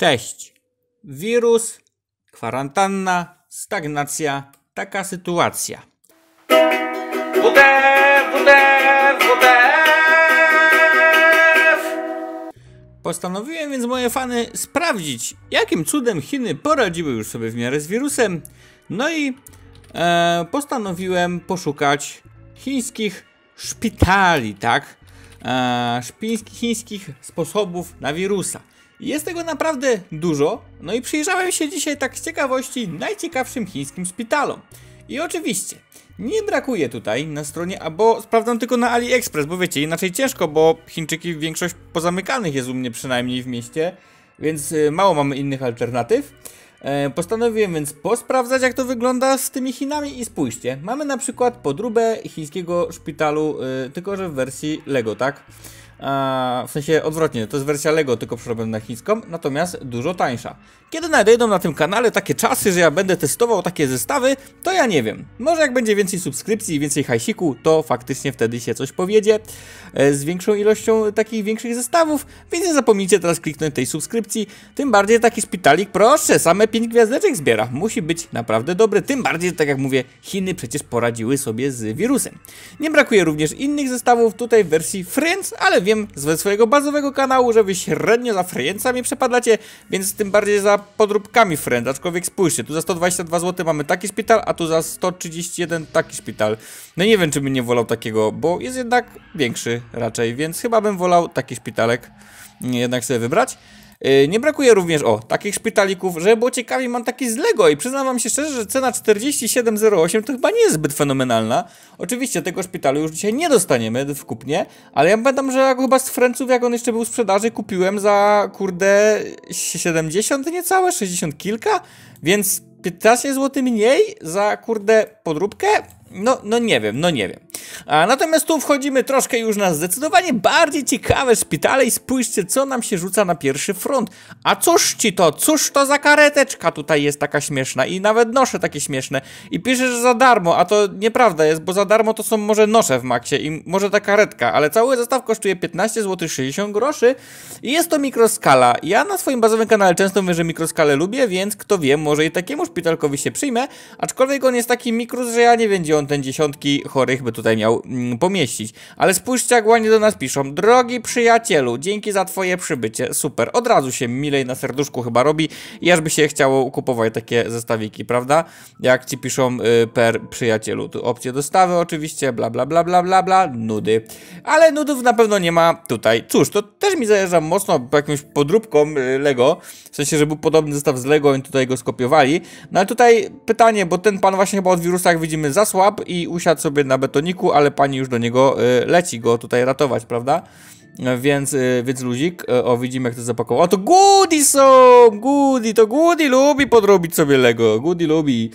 Cześć. Wirus, kwarantanna, stagnacja, taka sytuacja. WD, WD, WD. Postanowiłem więc moje fany sprawdzić, jakim cudem Chiny poradziły już sobie w miarę z wirusem. No i e, postanowiłem poszukać chińskich szpitali, tak? E, chińskich sposobów na wirusa. Jest tego naprawdę dużo, no i przyjrzałem się dzisiaj tak z ciekawości najciekawszym chińskim szpitalom. I oczywiście, nie brakuje tutaj na stronie, albo sprawdzam tylko na AliExpress, bo wiecie, inaczej ciężko, bo Chińczyki większość pozamykanych jest u mnie przynajmniej w mieście, więc y, mało mamy innych alternatyw. E, postanowiłem więc posprawdzać jak to wygląda z tymi Chinami i spójrzcie, mamy na przykład podróbę chińskiego szpitalu, y, tylko że w wersji Lego, tak? w sensie odwrotnie, to jest wersja Lego, tylko przerobiona na chińską, natomiast dużo tańsza. Kiedy nadejdą na tym kanale takie czasy, że ja będę testował takie zestawy, to ja nie wiem. Może jak będzie więcej subskrypcji i więcej hajsiku, to faktycznie wtedy się coś powiedzie e, z większą ilością takich większych zestawów, więc nie zapomnijcie teraz kliknąć tej subskrypcji. Tym bardziej taki szpitalik, proszę, same 5 gwiazdeczek zbiera. Musi być naprawdę dobry, tym bardziej, tak jak mówię, Chiny przecież poradziły sobie z wirusem. Nie brakuje również innych zestawów tutaj w wersji Friends, ale wiem ze swojego bazowego kanału, że wy średnio za frejencami przepadacie, więc tym bardziej za podróbkami friend, aczkolwiek spójrzcie, tu za 122 zł mamy taki szpital, a tu za 131 taki szpital. No nie wiem, czy bym nie wolał takiego, bo jest jednak większy raczej, więc chyba bym wolał taki szpitalek jednak sobie wybrać. Y, nie brakuje również, o, takich szpitalików, że było ciekawie, mam taki z Lego i przyznam wam się szczerze, że cena 47,08 to chyba nie jest zbyt fenomenalna. Oczywiście tego szpitalu już dzisiaj nie dostaniemy w kupnie, ale ja pamiętam, że jak chyba z Franców, jak on jeszcze był w sprzedaży, kupiłem za, kurde, 70 niecałe, 60 kilka, więc 15 zł mniej za, kurde, podróbkę? No, no nie wiem, no nie wiem. Natomiast tu wchodzimy troszkę już na zdecydowanie bardziej ciekawe szpitale i spójrzcie, co nam się rzuca na pierwszy front. A cóż ci to, cóż to za kareteczka tutaj jest taka śmieszna i nawet nosze takie śmieszne. I piszesz, że za darmo, a to nieprawda jest, bo za darmo to są może nosze w maksie i może ta karetka, ale cały zestaw kosztuje 15 zł 60 groszy i jest to mikroskala. Ja na swoim bazowym kanale często mówię, że mikroskalę lubię, więc kto wie, może i takiemu szpitalkowi się przyjmę, aczkolwiek on jest taki mikrus, że ja nie wiem, gdzie on ten dziesiątki chorych by tutaj miał miał mm, pomieścić. Ale spójrzcie, jak ładnie do nas piszą. Drogi przyjacielu, dzięki za twoje przybycie. Super. Od razu się milej na serduszku chyba robi i aż by się chciało kupować takie zestawiki, prawda? Jak ci piszą y, per przyjacielu. Tu opcje dostawy oczywiście, bla bla bla bla bla bla, nudy. Ale nudów na pewno nie ma tutaj. Cóż, to też mi zajeżdża mocno jakimś podróbką y, Lego. W sensie, że był podobny zestaw z Lego i tutaj go skopiowali. No ale tutaj pytanie, bo ten pan właśnie chyba od wirusach widzimy za słab i usiadł sobie na betoniku, ale pani już do niego y, leci go tutaj ratować, prawda? E, więc, y, więc luzik, e, o widzimy jak to zapakował. A to Goody są! Goody, to Goody lubi podrobić sobie Lego. Goody lubi.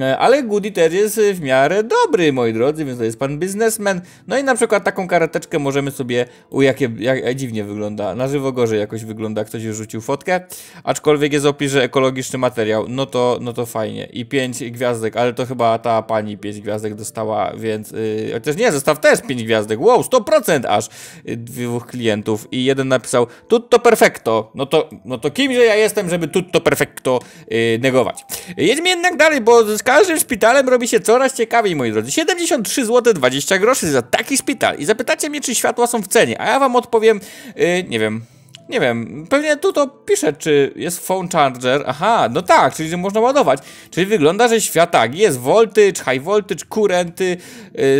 E, ale Goody też jest e, w miarę dobry, moi drodzy, więc to jest pan biznesmen. No i na przykład taką karateczkę możemy sobie... U, jakie jak, e, dziwnie wygląda. Na żywo gorzej jakoś wygląda, ktoś już rzucił fotkę. Aczkolwiek jest opis, że ekologiczny materiał. No to, no to fajnie. I 5 gwiazdek, ale to chyba ta pani 5 gwiazdek dostała, więc... Yy, chociaż nie, zostaw też 5 gwiazdek. Wow, 100% aż dwóch klientów. I jeden napisał, tutto perfecto. No to, no to kimże ja jestem, żeby tutto perfecto yy, negować. Jedźmy jednak dalej, bo z każdym szpitalem robi się coraz ciekawiej, moi drodzy. 73 zł 20 groszy za taki szpital. I zapytacie mnie, czy światła są w cenie, a ja wam odpowiem, yy, nie wiem, nie wiem, pewnie tu to pisze, czy jest phone charger. Aha, no tak, czyli że można ładować. Czyli wygląda, że świat tak, jest voltage, high voltage, kurenty.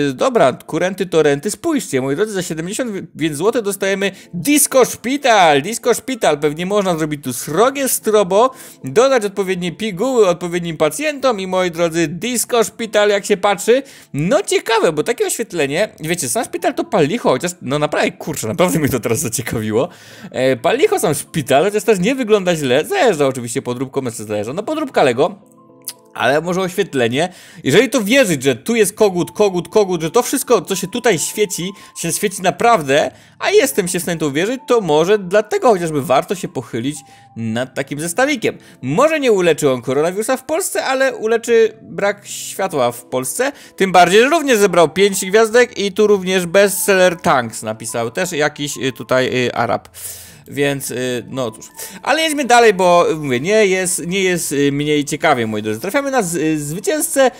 Yy, dobra, kurenty, torenty, spójrzcie, moi drodzy, za 70 więc złote dostajemy Disco Szpital. Disco Szpital, pewnie można zrobić tu srogie strobo, dodać odpowiednie piguły odpowiednim pacjentom i moi drodzy, Disco Szpital, jak się patrzy. No ciekawe, bo takie oświetlenie, wiecie, sam szpital to pal chociaż no naprawdę, kurczę, naprawdę mnie to teraz zaciekawiło. E, Pal licho sam szpital, chociaż też nie wygląda źle. Zależy oczywiście podróbką, znaczy jeszcze zależy. No podróbka Lego, ale może oświetlenie. Jeżeli to wierzyć, że tu jest kogut, kogut, kogut, że to wszystko, co się tutaj świeci, się świeci naprawdę, a jestem się w stanie to uwierzyć, to może dlatego chociażby warto się pochylić nad takim zestawikiem. Może nie uleczy on koronawirusa w Polsce, ale uleczy brak światła w Polsce. Tym bardziej, że również zebrał 5 gwiazdek i tu również bestseller Tanks napisał też jakiś y, tutaj y, Arab. Więc, y, no cóż. Ale jedźmy dalej, bo y, mówię, nie jest, nie jest y, mniej ciekawie, moi drodzy. Trafiamy na zwycięzcę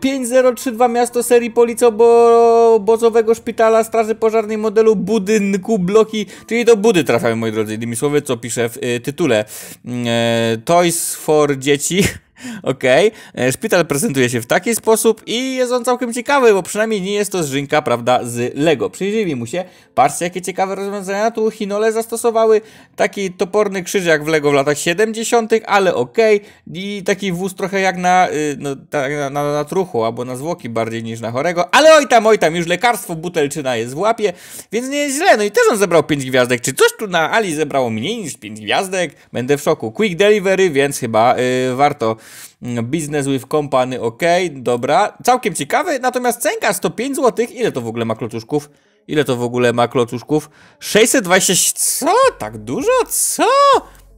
5032 miasto serii policobozowego szpitala straży pożarnej modelu budynku bloki, czyli do budy trafiamy, moi drodzy, innymi słowy, co pisze w tytule. Mm, e, Toys for dzieci. Okej. Okay. E, szpital prezentuje się w taki sposób i jest on całkiem ciekawy, bo przynajmniej nie jest to zżynka, prawda, z Lego. Przyjrzyjmy mu się. Patrzcie, jakie ciekawe rozwiązania tu Chinole zastosowały. Taki toporny krzyż jak w Lego w latach 70., ale okej. Okay. I taki wóz trochę jak na, y, no, tak, na, na, na truchu, albo na zwłoki bardziej niż na chorego. Ale oj tam, oj tam, już lekarstwo butelczyna jest w łapie, więc nie jest źle. No i też on zebrał 5 gwiazdek. Czy coś tu na Ali zebrało mniej niż 5 gwiazdek? Będę w szoku. Quick delivery, więc chyba yy, warto Business with Company, ok, dobra. Całkiem ciekawy, natomiast Cenka 105 zł, ile to w ogóle ma klocuszków? Ile to w ogóle ma klocuszków? 620, co? Tak dużo? Co?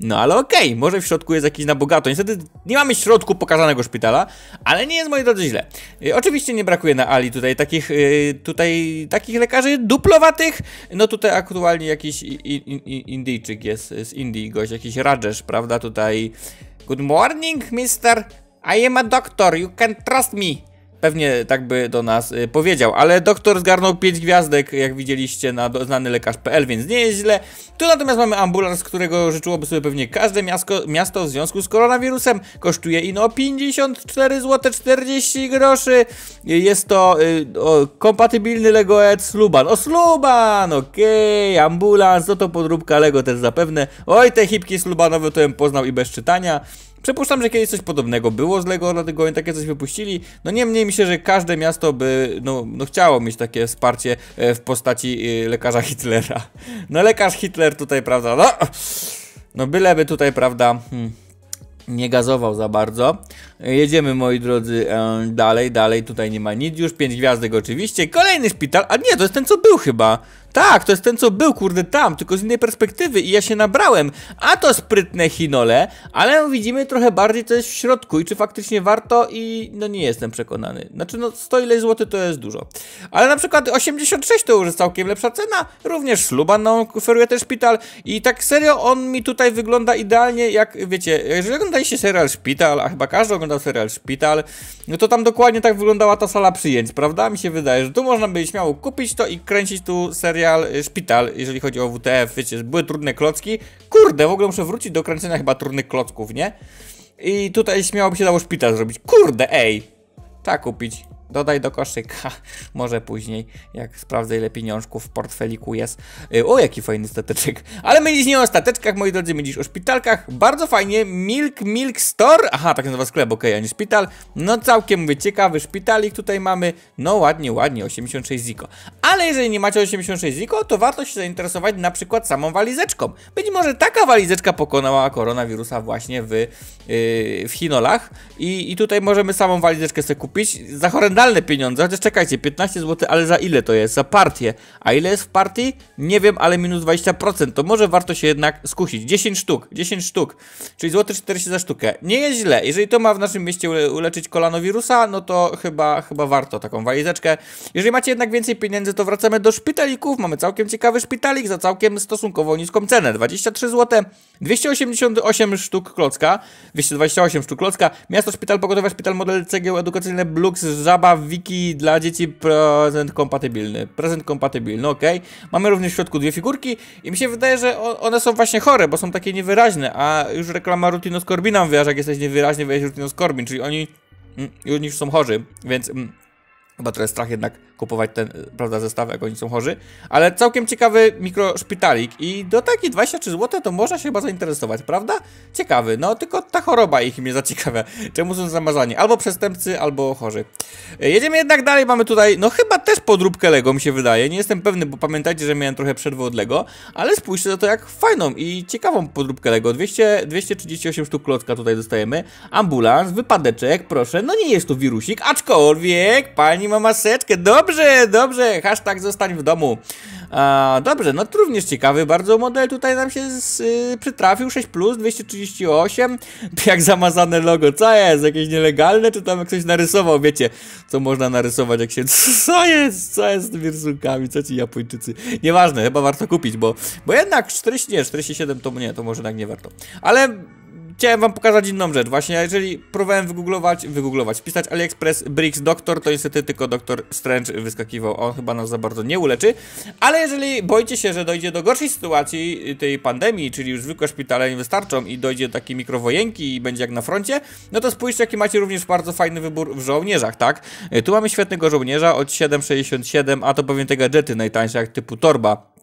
No ale okej, okay, może w środku jest jakiś na bogato. Niestety nie mamy środku pokazanego szpitala, ale nie jest moje drodzy źle. Y, oczywiście nie brakuje na Ali tutaj takich y, tutaj takich lekarzy duplowatych. No tutaj aktualnie jakiś in, in, Indyjczyk jest z Indii gość, jakiś Rajesh, prawda? Tutaj Good morning, mister. I am a doctor. You can trust me. pewnie tak by do nas y, powiedział. Ale doktor zgarnął 5 gwiazdek, jak widzieliście na znany lekarz.pl, więc nie jest źle. Tu natomiast mamy ambulans, którego życzyłoby sobie pewnie każde miasto, miasto w związku z koronawirusem. Kosztuje ino 54 zł 40 groszy. Y, jest to y, o, kompatybilny Lego Ed Sluban. O Sluban! Okej, okay. ambulans, no to podróbka Lego też zapewne. Oj, te hipki slubanowe to bym poznał i bez czytania. Przypuszczam, że kiedyś coś podobnego było z LEGO, dlatego oni takie coś wypuścili. No niemniej myślę, że każde miasto by no, no chciało mieć takie wsparcie e, w postaci e, lekarza Hitlera. No lekarz Hitler tutaj, prawda, no, no byleby tutaj, prawda, hmm, nie gazował za bardzo. Jedziemy, moi drodzy, e, dalej, dalej, tutaj nie ma nic już, pięć gwiazdek oczywiście, kolejny szpital, a nie, to jest ten, co był chyba. Tak, to jest ten, co był, kurde, tam, tylko z innej perspektywy i ja się nabrałem. A to sprytne chinole, ale widzimy trochę bardziej, co jest w środku i czy faktycznie warto i no nie jestem przekonany. Znaczy, no 100 ile złoty to jest dużo. Ale na przykład 86 to już jest całkiem lepsza cena, również szluban nam oferuje ten szpital i tak serio on mi tutaj wygląda idealnie, jak wiecie, jeżeli oglądaliście serial Szpital, a chyba każdy oglądał serial Szpital, no to tam dokładnie tak wyglądała ta sala przyjęć, prawda? Mi się wydaje, że tu można by śmiało kupić to i kręcić tu serial y, Szpital, jeżeli chodzi o WTF, wiecie, były trudne klocki. Kurde, w ogóle muszę wrócić do kręcenia chyba trudnych klocków, nie? I tutaj śmiało by się dało Szpital zrobić. Kurde, ej! Tak kupić. Dodaj do koszyka, może później, jak sprawdzę ile pieniążków w portfeliku jest. Y, o, jaki fajny stateczek. Ale my dziś nie o stateczkach, moi drodzy, my dziś o szpitalkach. Bardzo fajnie, Milk Milk Store. Aha, tak nazywa sklep, okej, okay, a nie szpital. No całkiem, mówię, ciekawy szpitalik tutaj mamy. No ładnie, ładnie, 86 ziko. Ale jeżeli nie macie 86 ziko, to warto się zainteresować na przykład samą walizeczką. Być może taka walizeczka pokonała koronawirusa właśnie w, yy, w Chinolach. I, I tutaj możemy samą walizeczkę sobie kupić. Za horrendalne nominalne pieniądze, chociaż czekajcie, 15 zł, ale za ile to jest? Za partię. A ile jest w partii? Nie wiem, ale minus 20%, to może warto się jednak skusić. 10 sztuk, 10 sztuk, czyli złoty 40 za sztukę. Nie jest źle, jeżeli to ma w naszym mieście uleczyć kolanowirusa, no to chyba, chyba warto taką walizeczkę. Jeżeli macie jednak więcej pieniędzy, to wracamy do szpitalików, mamy całkiem ciekawy szpitalik za całkiem stosunkowo niską cenę, 23 zł, 288 sztuk klocka, 228 sztuk klocka, miasto szpital pogotowa, szpital model cegieł edukacyjne, Blux, Zaba, Aba Wiki dla dzieci prezent kompatybilny. Prezent kompatybilny, ok. Mamy również w środku dwie figurki i mi się wydaje, że one są właśnie chore, bo są takie niewyraźne, a już reklama Rutino Scorbina mówiła, że jak jesteś niewyraźny, weź Rutino Scorbin, czyli mm, oni już są chorzy, więc... Mm. Chyba trochę strach jednak kupować ten, y, prawda, zestaw, jak oni są chorzy. Ale całkiem ciekawy mikroszpitalik i do takich 23 zł to można się chyba zainteresować, prawda? Ciekawy, no tylko ta choroba ich mnie zaciekawia. Czemu są zamazani? Albo przestępcy, albo chorzy. Y, jedziemy jednak dalej, mamy tutaj, no chyba też podróbkę Lego mi się wydaje. Nie jestem pewny, bo pamiętajcie, że miałem trochę przerwy od Lego. Ale spójrzcie na to jak fajną i ciekawą podróbkę Lego. 200, 238 sztuk klocka tutaj dostajemy. Ambulans, wypadeczek, proszę. No nie jest tu wirusik, aczkolwiek, pani Pani ma maseczkę. Dobrze, dobrze. Hashtag zostań w domu. A, dobrze, no to również ciekawy bardzo model tutaj nam się z, y, przytrafił, 6 plus, 238, jak zamazane logo, co jest, jakieś nielegalne, czy tam ktoś narysował, wiecie, co można narysować, jak się, co jest, co jest z tymi rysunkami, co ci Japończycy, nieważne, chyba warto kupić, bo, bo jednak 40, nie, 47 to nie, to może tak nie warto, ale chciałem wam pokazać inną rzecz właśnie, jeżeli próbowałem wygooglować, wygooglować, pisać AliExpress Bricks Doctor, to niestety tylko Doktor Strange wyskakiwał, on chyba nas za bardzo nie uleczy, ale jeżeli boicie się, że dojdzie do gorszej sytuacji y, tej pandemii, czyli już zwykłe szpitale nie wystarczą i dojdzie do takiej mikrowojenki i będzie jak na froncie, no to spójrzcie jaki macie również bardzo fajny wybór w żołnierzach, tak? Y, tu mamy świetnego żołnierza od 7,67, a to powiem te gadżety najtańsze jak typu torba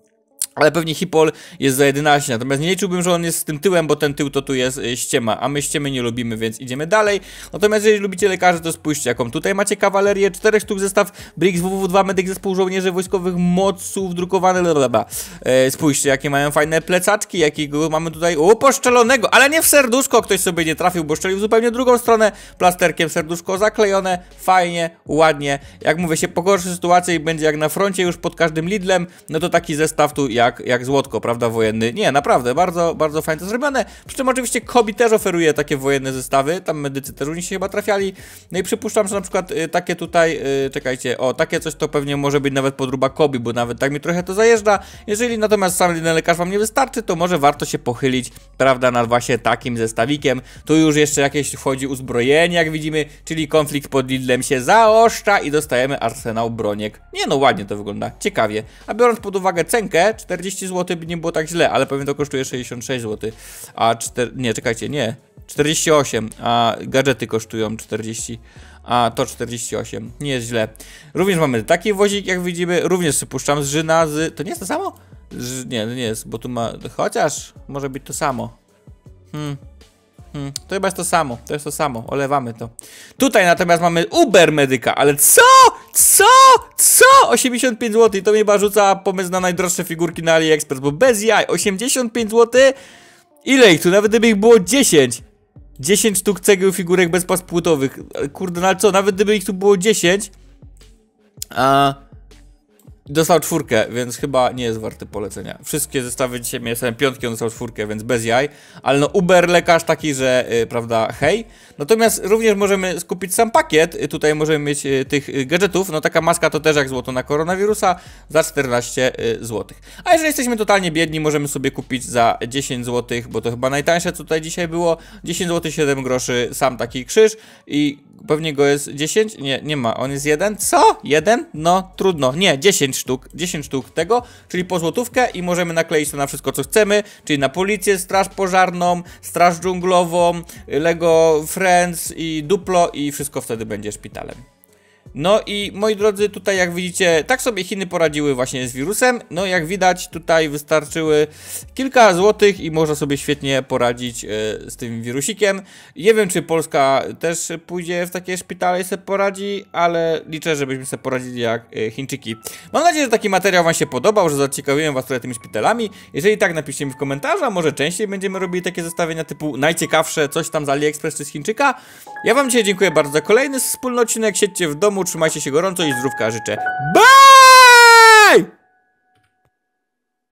ale pewnie Hipol jest za 11, natomiast nie liczyłbym, że on jest z tym tyłem, bo ten tył to tu jest y, ściema, a my ściemy nie lubimy, więc idziemy dalej. Natomiast jeżeli lubicie lekarzy, to spójrzcie jaką. Tutaj macie kawalerię, 4 sztuk zestaw Briggs WW2, medyk zespół żołnierzy wojskowych, moców, drukowane, blablabla. E, spójrzcie jakie mają fajne plecaczki, jakiego mamy tutaj, o poszczelonego, ale nie w serduszko, ktoś sobie nie trafił, bo szczelił w zupełnie drugą stronę, plasterkiem serduszko zaklejone, fajnie, ładnie. Jak mówię, się pogorszy sytuacja i będzie jak na froncie już pod każdym Lidlem, no to taki zestaw tu jak jak, jak złotko, prawda, wojenny. Nie, naprawdę, bardzo, bardzo fajnie to zrobione. Przy czym oczywiście Kobi też oferuje takie wojenne zestawy, tam medycy też u nich się chyba trafiali. No i przypuszczam, że na przykład y, takie tutaj, y, czekajcie, o, takie coś to pewnie może być nawet podruba Kobi, bo nawet tak mi trochę to zajeżdża. Jeżeli natomiast sam jeden lekarz wam nie wystarczy, to może warto się pochylić, prawda, nad właśnie takim zestawikiem. Tu już jeszcze jakieś wchodzi uzbrojenie, jak widzimy, czyli konflikt pod Lidlem się zaoszcza i dostajemy arsenał broniek. Nie no, ładnie to wygląda, ciekawie. A biorąc pod uwagę cenkę, 40 zł by nie było tak źle, ale pewnie to kosztuje 66 zł. A 4, nie, czekajcie, nie. 48, a gadżety kosztują 40 a to 48, nie jest źle. Również mamy taki wozik, jak widzimy, również sypuszczam z żyna, z... to nie jest to samo? Z... Nie, nie jest, bo tu ma... chociaż może być to samo. Hmm. hmm. To chyba jest to samo, to jest to samo, olewamy to. Tutaj natomiast mamy Uber Medyka, ale co? Co? 85 zł. To mnie chyba rzuca pomysł na najdroższe figurki na AliExpress, bo bez jaj. 85 zł? Ile ich tu? Nawet gdyby ich było 10. 10 sztuk cegieł figurek bez pas płytowych. Kurde, no ale co? Nawet gdyby ich tu było 10. A... Dostał czwórkę, więc chyba nie jest warty polecenia. Wszystkie zestawy dzisiaj miałem piątki, on dostał czwórkę, więc bez jaj. Ale no Uber lekarz taki, że yy, prawda, hej. Natomiast również możemy skupić sam pakiet. Y, tutaj możemy mieć yy, tych y, gadżetów. No taka maska to też jak złoto na koronawirusa za 14 yy, zł. A jeżeli jesteśmy totalnie biedni, możemy sobie kupić za 10 zł, bo to chyba najtańsze co tutaj dzisiaj było. 10 zł 7 groszy sam taki krzyż i Pewnie go jest 10? Nie, nie ma. On jest jeden? Co? Jeden? No, trudno. Nie, 10 sztuk. 10 sztuk tego, czyli po złotówkę i możemy nakleić to na wszystko, co chcemy, czyli na policję, straż pożarną, straż dżunglową, Lego Friends i Duplo i wszystko wtedy będzie szpitalem. No i moi drodzy, tutaj jak widzicie, tak sobie Chiny poradziły właśnie z wirusem. No jak widać, tutaj wystarczyły kilka złotych i można sobie świetnie poradzić e, z tym wirusikiem. Nie wiem, czy Polska też pójdzie w takie szpitale i sobie poradzi, ale liczę, żebyśmy sobie poradzili jak e, Chińczyki. Mam nadzieję, że taki materiał Wam się podobał, że zaciekawiłem Was trochę tymi szpitalami. Jeżeli tak, napiszcie mi w komentarzu, a może częściej będziemy robili takie zestawienia typu najciekawsze, coś tam z AliExpress czy z Chińczyka. Ja Wam dzisiaj dziękuję bardzo za kolejny wspólny odcinek. Siedźcie w domu, trzymajcie się gorąco i zdrówka życzę. Bye!